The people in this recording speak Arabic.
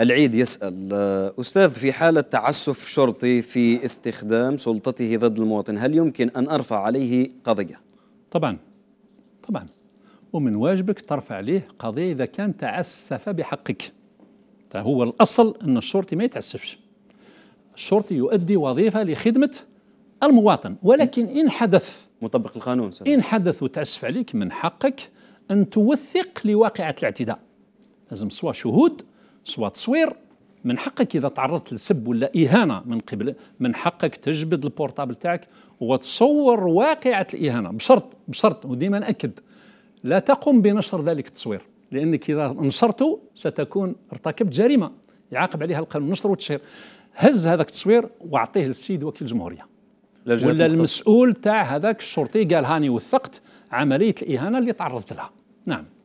العيد يسأل آه، أستاذ في حالة تعسف شرطي في استخدام سلطته ضد المواطن هل يمكن أن أرفع عليه قضية؟ طبعا طبعا ومن واجبك ترفع عليه قضية إذا كان تعسف بحقك فهو الأصل أن الشرطي ما يتعسفش الشرطي يؤدي وظيفة لخدمة المواطن ولكن إن حدث مطبق القانون سنة. إن حدث وتعسف عليك من حقك أن توثق لواقعة الاعتداء لازم سوا شهود سوا تصوير من حقك اذا تعرضت لسب ولا اهانه من قبل من حقك تجبد البورتابل تاعك وتصور واقعه الاهانه بشرط بشرط وديما ناكد لا تقوم بنشر ذلك التصوير لانك اذا نشرته ستكون ارتكبت جريمه يعاقب عليها القانون نشر وتشهير هز هذاك التصوير واعطيه للسيد وكيل الجمهوريه ولا المسؤول تاع هذاك الشرطي قال هاني وثقت عمليه الاهانه اللي تعرضت لها نعم